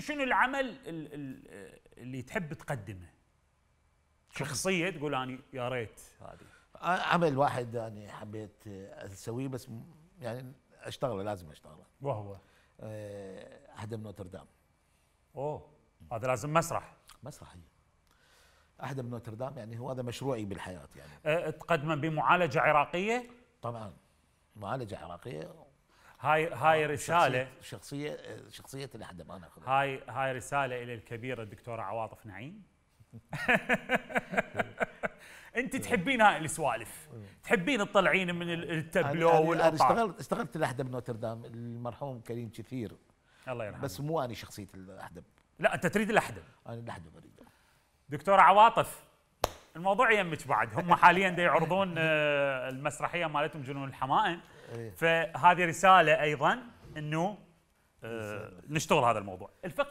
شنو العمل اللي تحب تقدمه شخصيه تقول انا يا ريت هذه عمل واحد يعني حبيت اسويه بس يعني اشتغله لازم اشتغله وهو آه، أحد من نوتردام اوه هذا لازم مسرح مسرحيه أحد من نوتردام يعني هو هذا مشروعي بالحياه يعني آه، تقدمه بمعالجه عراقيه طبعا معالجه عراقيه هاي آه، هاي رساله شخصيه آه، شخصيه الاحدب انا أخذها. هاي هاي رساله الى الكبيره الدكتوره عواطف نعيم انت تحبين هاي السوالف تحبين تطلعين من التابلو والاطار اشتغلت اشتغلت الاحدب نوتردام المرحوم كريم كثير الله يرحمه بس مو انا شخصيه الاحدب لا انت تريد الاحدب انا الاحدب اريده دكتوره عواطف الموضوع يمك بعد هم حاليا دا يعرضون آه، المسرحيه مالتهم جنون الحمائم إيه. فهذه رساله ايضا انه آه، نشتغل هذا الموضوع الفقره